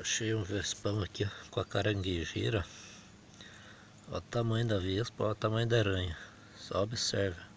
Achei um vespão aqui ó, com a caranguejeira. Olha o tamanho da vespa, olha o tamanho da aranha. Só observa.